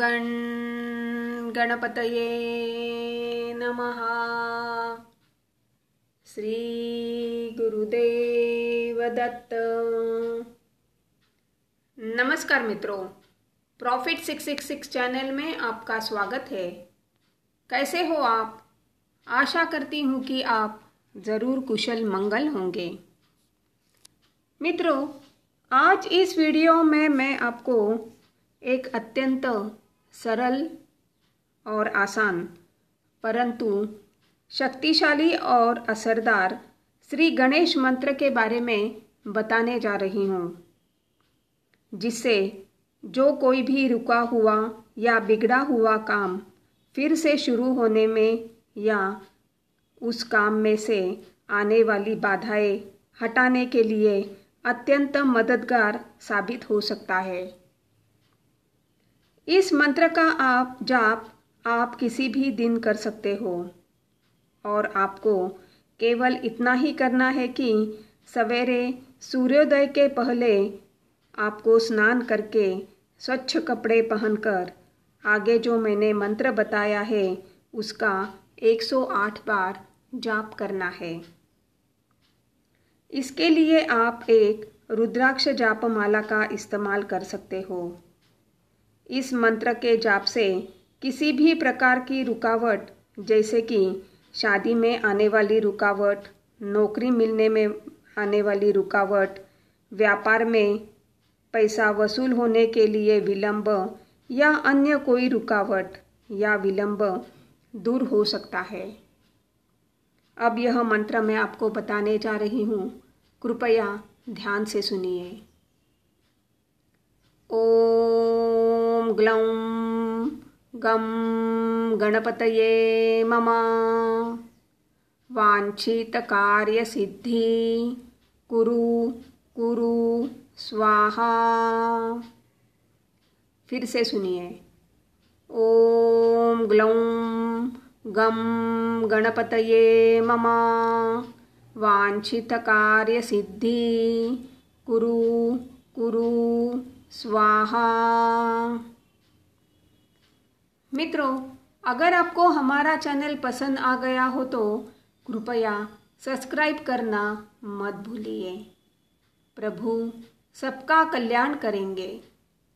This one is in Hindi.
गण गणपतये नमः श्रीगुरुदेवदत्त नमस्कार मित्रों प्रॉफिट 666 चैनल में आपका स्वागत है कैसे हो आप आशा करती हूँ कि आप ज़रूर कुशल मंगल होंगे मित्रों आज इस वीडियो में मैं आपको एक अत्यंत सरल और आसान परंतु शक्तिशाली और असरदार श्री गणेश मंत्र के बारे में बताने जा रही हूँ जिससे जो कोई भी रुका हुआ या बिगड़ा हुआ काम फिर से शुरू होने में या उस काम में से आने वाली बाधाएं हटाने के लिए अत्यंत मददगार साबित हो सकता है इस मंत्र का आप जाप आप किसी भी दिन कर सकते हो और आपको केवल इतना ही करना है कि सवेरे सूर्योदय के पहले आपको स्नान करके स्वच्छ कपड़े पहनकर आगे जो मैंने मंत्र बताया है उसका 108 बार जाप करना है इसके लिए आप एक रुद्राक्ष जाप माला का इस्तेमाल कर सकते हो इस मंत्र के जाप से किसी भी प्रकार की रुकावट जैसे कि शादी में आने वाली रुकावट नौकरी मिलने में आने वाली रुकावट व्यापार में पैसा वसूल होने के लिए विलंब या अन्य कोई रुकावट या विलंब दूर हो सकता है अब यह मंत्र मैं आपको बताने जा रही हूँ कृपया ध्यान से सुनिए गणपत गं गणपतये मम वाञ्छितकार्यसिद्धि कुरु कुरु स्वाहा फिर से सुनिए ॐ ग्लौं गं गणपतये मम सिद्धि कुरु कुरु स्वाहा मित्रों अगर आपको हमारा चैनल पसंद आ गया हो तो कृपया सब्सक्राइब करना मत भूलिए प्रभु सबका कल्याण करेंगे